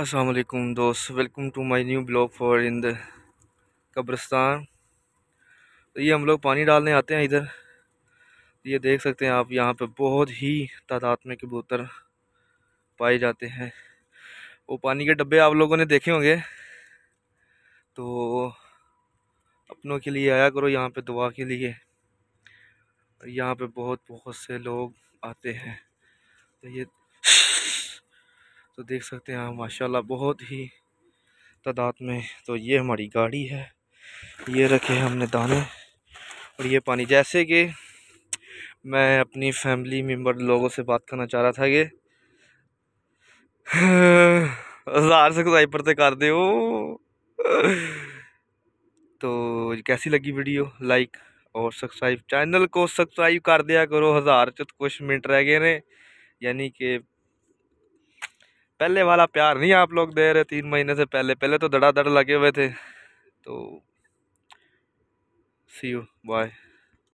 असलकुम दोस्त welcome to my new blog for in the कब्रस्तान तो ये हम लोग पानी डालने आते हैं इधर तो ये देख सकते हैं आप यहाँ पे बहुत ही तादाद में कबूतर पाए जाते हैं वो पानी के डब्बे आप लोगों ने देखे होंगे तो अपनों के लिए आया करो यहाँ पे दुआ के लिए यहाँ पे बहुत बहुत से लोग आते हैं तो ये तो देख सकते हैं माशाल्लाह बहुत ही तादाद में तो ये हमारी गाड़ी है ये रखे हैं हमने दाने और ये पानी जैसे कि मैं अपनी फैमिली मेम्बर लोगों से बात करना चाह रहा था कि हज़ार से खुदाई पर तो कर दे तो कैसी लगी वीडियो लाइक और सब्सक्राइब चैनल को सब्सक्राइब कर दिया करो हज़ार चुत कुछ मिनट रह गए ने यानी कि पहले वाला प्यार नहीं आप लोग दे रहे तीन महीने से पहले पहले तो धड़ाधड़ लगे हुए थे तो सी यू बाय